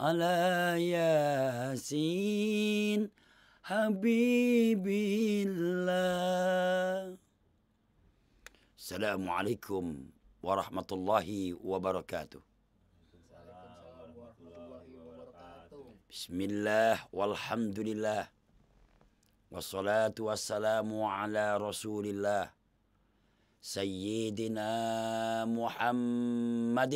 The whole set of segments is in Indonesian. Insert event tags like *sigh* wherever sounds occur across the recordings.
على ياسين حبيب الله السلام عليكم ورحمة الله وبركاته بسم الله والحمد لله والصلاة والسلام على رسول الله سيدنا محمد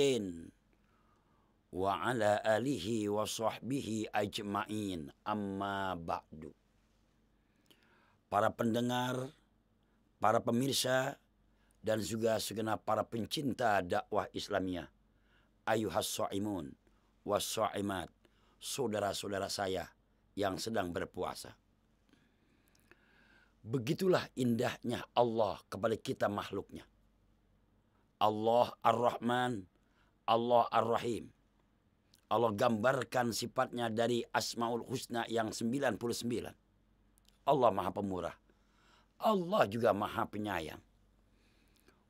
wa ala alihi wa sahbihi ajmain amma ba'du. Para pendengar, para pemirsa, dan juga segenap para pencinta dakwah Islamnya. Ayuhas so'imun, was so'imat, saudara-saudara saya yang sedang berpuasa. Begitulah indahnya Allah kepada kita makhluknya. Allah Ar-Rahman, Allah Ar-Rahim. Allah gambarkan sifatnya dari Asmaul Husna yang 99. Allah maha pemurah. Allah juga maha penyayang.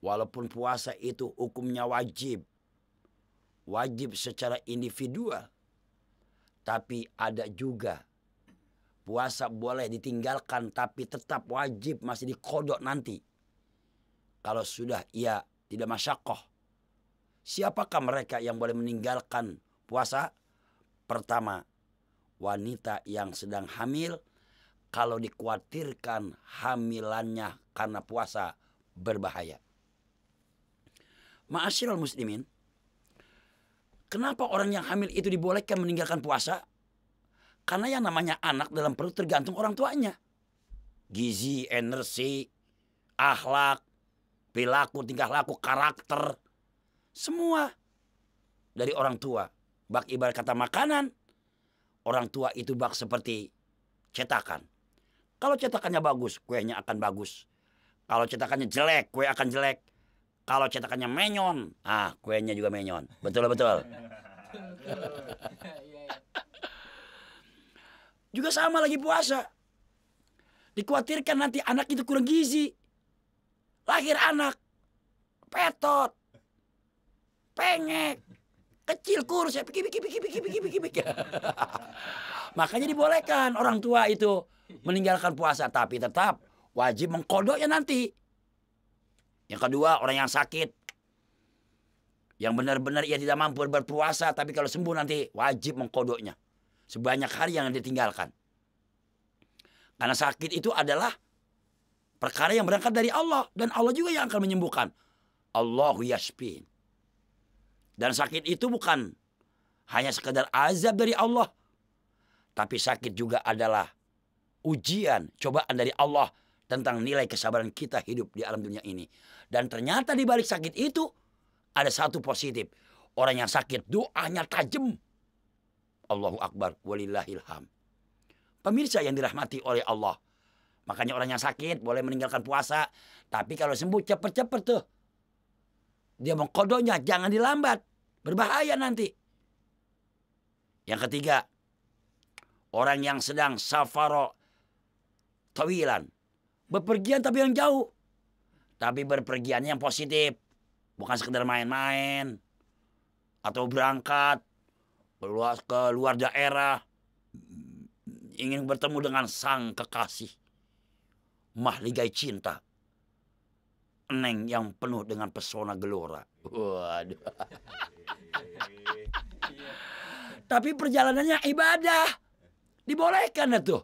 Walaupun puasa itu hukumnya wajib. Wajib secara individual. Tapi ada juga. Puasa boleh ditinggalkan tapi tetap wajib masih dikodok nanti. Kalau sudah ia tidak masyakoh. Siapakah mereka yang boleh meninggalkan puasa. Pertama, wanita yang sedang hamil kalau dikhawatirkan hamilannya karena puasa berbahaya. Ma'asyiral muslimin, kenapa orang yang hamil itu dibolehkan meninggalkan puasa? Karena yang namanya anak dalam perut tergantung orang tuanya. Gizi, energi, akhlak, perilaku, tingkah laku, karakter. Semua dari orang tua. Bak ibarat kata makanan, orang tua itu bak seperti cetakan. Kalau cetakannya bagus, kuenya akan bagus. Kalau cetakannya jelek, kue akan jelek. Kalau cetakannya menyon, ah kuenya juga menyon. Betul betul. Iya, iya. juga sama lagi puasa. Dikhawatirkan nanti anak itu kurang gizi. Lahir anak petot, pengek, kecil kurus ya pikir pikir piki piki piki piki piki *laughs* makanya dibolehkan orang tua itu meninggalkan puasa tapi tetap wajib mengkodoknya nanti yang kedua orang yang sakit yang benar-benar ia tidak mampu berpuasa tapi kalau sembuh nanti wajib mengkodoknya sebanyak hari yang ditinggalkan karena sakit itu adalah perkara yang berangkat dari Allah dan Allah juga yang akan menyembuhkan Allahu yashfin dan sakit itu bukan hanya sekedar azab dari Allah. Tapi sakit juga adalah ujian, cobaan dari Allah tentang nilai kesabaran kita hidup di alam dunia ini. Dan ternyata di balik sakit itu ada satu positif. Orang yang sakit doanya tajam. Allahu Akbar walillahilham. Pemirsa yang dirahmati oleh Allah. Makanya orang yang sakit boleh meninggalkan puasa. Tapi kalau sembuh cepat-cepat tuh. Dia mengkodonya, jangan dilambat. Berbahaya nanti. Yang ketiga, orang yang sedang safaro tawilan. berpergian tapi yang jauh. Tapi berpergian yang positif. Bukan sekedar main-main. Atau berangkat keluar ke luar daerah ingin bertemu dengan sang kekasih mahligai cinta Neng yang penuh dengan pesona gelora. Waduh. Tapi perjalanannya ibadah. Dibolehkan itu.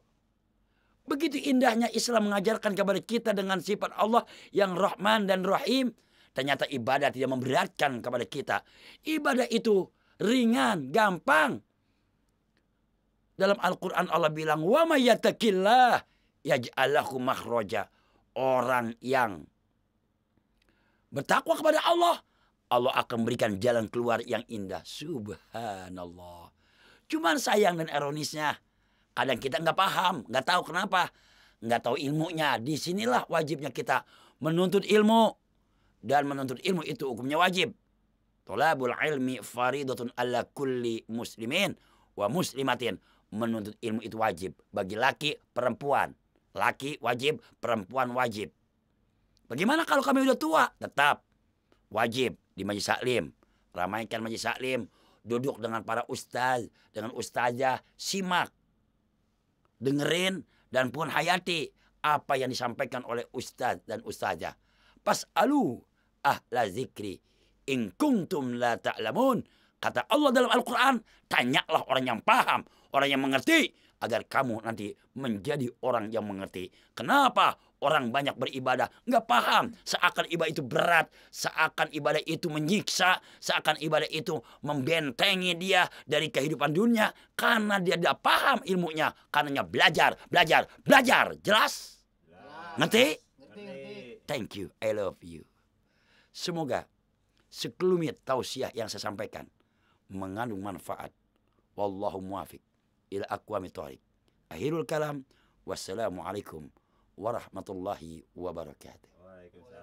Begitu indahnya Islam mengajarkan kepada kita dengan sifat Allah yang Rahman dan Rahim. Ternyata ibadah tidak memberatkan kepada kita. Ibadah itu ringan, gampang. Dalam Al-Quran Allah bilang, وَمَا يَتَكِلَّهِ يَجْعَلَهُ مَخْرَجَ Orang yang Bertakwa kepada Allah, Allah akan memberikan jalan keluar yang indah. Subhanallah. Cuman sayang dan ironisnya, kadang kita nggak paham, nggak tahu kenapa, nggak tahu ilmunya. Disinilah wajibnya kita menuntut ilmu dan menuntut ilmu itu hukumnya wajib. Tolabul ilmi faridatun ala kulli muslimin wa muslimatin. Menuntut ilmu itu wajib bagi laki perempuan. Laki wajib, perempuan wajib. Bagaimana kalau kami sudah tua? Tetap wajib di majlis taklim. Ramaikan majlis taklim, duduk dengan para ustaz, dengan ustazah, simak. Dengerin dan pun hayati apa yang disampaikan oleh ustaz dan ustazah. Pas alu ahla zikri in kuntum la ta'lamun. Ta Kata Allah dalam Al-Quran, tanyalah orang yang paham, orang yang mengerti, agar kamu nanti menjadi orang yang mengerti. Kenapa orang banyak beribadah nggak paham seakan ibadah itu berat, seakan ibadah itu menyiksa, seakan ibadah itu membentengi dia dari kehidupan dunia karena dia tidak paham ilmunya, Karena belajar, belajar, belajar. Jelas? Jelas. ngerti? Thank you. I love you. Semoga sekelumit tausiah yang saya sampaikan mengandung manfaat. Wallahu muafiq ila aqwami thariq. Akhirul kalam. Wassalamualaikum warahmatullahi wabarakatuh. Waalaikumsalam.